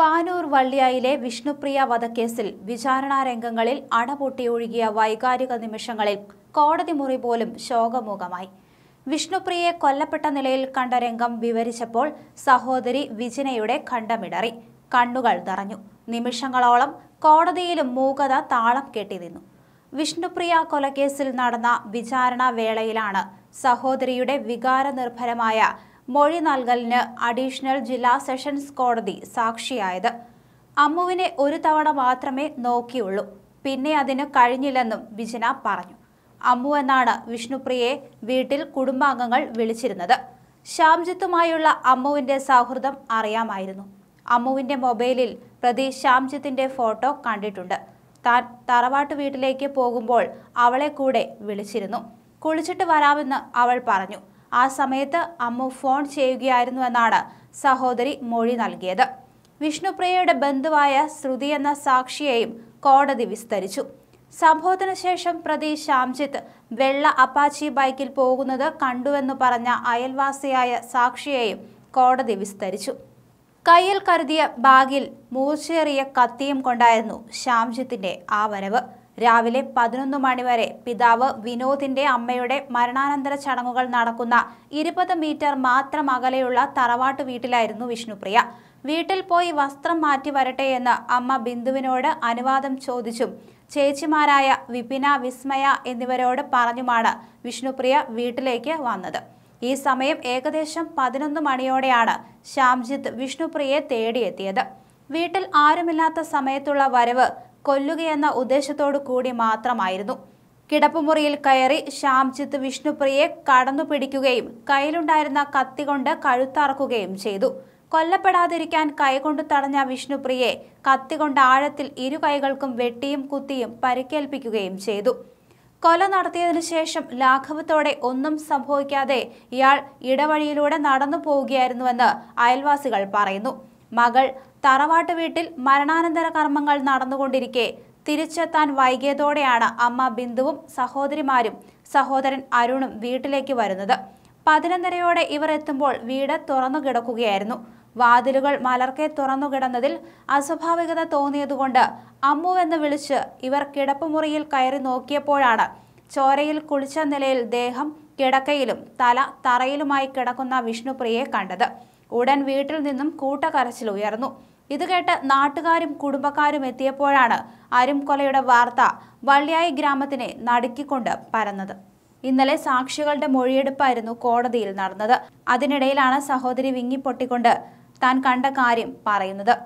പാനൂർ വള്ളിയായിലെ വിഷ്ണുപ്രിയ വധക്കേസിൽ വിചാരണാ രംഗങ്ങളിൽ അണപൊട്ടിയൊഴുകിയ വൈകാരിക നിമിഷങ്ങളിൽ കോടതി മുറി പോലും ശോകമൂകമായി വിഷ്ണുപ്രിയയെ കൊല്ലപ്പെട്ട നിലയിൽ കണ്ട രംഗം വിവരിച്ചപ്പോൾ സഹോദരി വിജിനയുടെ കണ്ടമിടറി കണ്ണുകൾ നിറഞ്ഞു നിമിഷങ്ങളോളം കോടതിയിലും മൂകത താളം കെട്ടി നിന്നു വിഷ്ണുപ്രിയ കൊലക്കേസിൽ നടന്ന വിചാരണ വേളയിലാണ് സഹോദരിയുടെ വികാരനിർഭരമായ മൊഴി നൽകലിന് അഡീഷണൽ ജില്ലാ സെഷൻസ് കോടതി സാക്ഷിയായത് അമ്മുവിനെ ഒരു തവണ മാത്രമേ നോക്കിയുള്ളൂ പിന്നെ അതിന് കഴിഞ്ഞില്ലെന്നും വിജന പറഞ്ഞു അമ്മു എന്നാണ് വിഷ്ണുപ്രിയയെ വീട്ടിൽ കുടുംബാംഗങ്ങൾ വിളിച്ചിരുന്നത് ശ്യാംജിത്തുമായുള്ള അമ്മുവിൻ്റെ സൗഹൃദം അറിയാമായിരുന്നു അമ്മുവിൻ്റെ മൊബൈലിൽ പ്രതി ശ്യാംജിത്തിൻ്റെ ഫോട്ടോ കണ്ടിട്ടുണ്ട് താൻ തറവാട്ട് വീട്ടിലേക്ക് പോകുമ്പോൾ അവളെ കൂടെ വിളിച്ചിരുന്നു കുളിച്ചിട്ട് വരാമെന്ന് അവൾ പറഞ്ഞു ആ സമയത്ത് അമ്മു ഫോൺ ചെയ്യുകയായിരുന്നു എന്നാണ് സഹോദരി മൊഴി നൽകിയത് വിഷ്ണുപ്രിയയുടെ ബന്ധുവായ ശ്രുതി എന്ന സാക്ഷിയെയും കോടതി വിസ്തരിച്ചു സംഭവത്തിന് ശേഷം പ്രതി ശ്യാംജിത്ത് വെള്ള അപ്പാച്ചി ബൈക്കിൽ പോകുന്നത് കണ്ടുവെന്ന് പറഞ്ഞ അയൽവാസിയായ സാക്ഷിയെയും കോടതി വിസ്തരിച്ചു കയ്യിൽ കരുതിയ ബാഗിൽ മൂർച്ചേറിയ കത്തിയും കൊണ്ടായിരുന്നു ശ്യാംജിത്തിന്റെ ആ വരവ് രാവിലെ പതിനൊന്ന് മണിവരെ പിതാവ് വിനോദിന്റെ അമ്മയുടെ മരണാനന്തര ചടങ്ങുകൾ നടക്കുന്ന ഇരുപത് മീറ്റർ മാത്രം അകലെയുള്ള തറവാട്ട് വീട്ടിലായിരുന്നു വിഷ്ണുപ്രിയ വീട്ടിൽ പോയി വസ്ത്രം മാറ്റി വരട്ടെ എന്ന് അമ്മ ബിന്ദുവിനോട് അനുവാദം ചോദിച്ചും ചേച്ചിമാരായ വിപിന വിസ്മയ എന്നിവരോട് പറഞ്ഞുമാണ് വിഷ്ണുപ്രിയ വീട്ടിലേക്ക് വന്നത് ഈ സമയം ഏകദേശം പതിനൊന്ന് മണിയോടെയാണ് ശ്യാംജിത്ത് വിഷ്ണുപ്രിയയെ തേടിയെത്തിയത് വീട്ടിൽ ആരുമില്ലാത്ത സമയത്തുള്ള വരവ് കൊല്ലുകയെന്ന ഉദ്ദേശത്തോടു കൂടി മാത്രമായിരുന്നു കിടപ്പുമുറിയിൽ കയറി ശ്യാംജിത്ത് വിഷ്ണുപ്രിയെ കടന്നു പിടിക്കുകയും കയ്യിലുണ്ടായിരുന്ന കത്തി കൊണ്ട് കഴുത്തറക്കുകയും ചെയ്തു കൊല്ലപ്പെടാതിരിക്കാൻ കൈകൊണ്ട് തടഞ്ഞ വിഷ്ണുപ്രിയെ കത്തി കൊണ്ട് ആഴത്തിൽ ഇരു കൈകൾക്കും വെട്ടിയും കുത്തിയും പരിക്കേൽപ്പിക്കുകയും ചെയ്തു കൊല നടത്തിയതിനു ശേഷം ലാഘവത്തോടെ ഒന്നും സംഭവിക്കാതെ ഇയാൾ ഇടവഴിയിലൂടെ നടന്നു പോവുകയായിരുന്നുവെന്ന് അയൽവാസികൾ പറയുന്നു മകൾ തറവാട്ട് വീട്ടിൽ മരണാനന്തര കർമ്മങ്ങൾ നടന്നുകൊണ്ടിരിക്കെ തിരിച്ചെത്താൻ വൈകിയതോടെയാണ് അമ്മ ബിന്ദുവും സഹോദരിമാരും സഹോദരൻ അരുണും വീട്ടിലേക്ക് വരുന്നത് പതിനൊന്നരയോടെ ഇവർ എത്തുമ്പോൾ വീട് തുറന്നു കിടക്കുകയായിരുന്നു വാതിലുകൾ മലർക്കെ തുറന്നു കിടന്നതിൽ അസ്വാഭാവികത തോന്നിയതുകൊണ്ട് അമ്മുവെന്ന് വിളിച്ച് ഇവർ കിടപ്പുമുറിയിൽ കയറി നോക്കിയപ്പോഴാണ് ചോരയിൽ കുളിച്ച നിലയിൽ ദേഹം കിടക്കയിലും തല തറയിലുമായി കിടക്കുന്ന വിഷ്ണുപ്രിയയെ കണ്ടത് ഉടൻ വീട്ടിൽ നിന്നും കൂട്ടക്കരച്ചിൽ ഉയർന്നു ഇത് കേട്ട് നാട്ടുകാരും കുടുംബക്കാരും എത്തിയപ്പോഴാണ് അരുംകൊലയുടെ വാർത്ത വള്ളിയായി ഗ്രാമത്തിനെ നടുക്കിക്കൊണ്ട് പരന്നത് ഇന്നലെ സാക്ഷികളുടെ മൊഴിയെടുപ്പായിരുന്നു കോടതിയിൽ നടന്നത് അതിനിടയിലാണ് സഹോദരി വിങ്ങിപ്പൊട്ടിക്കൊണ്ട് താൻ കണ്ട കാര്യം പറയുന്നത്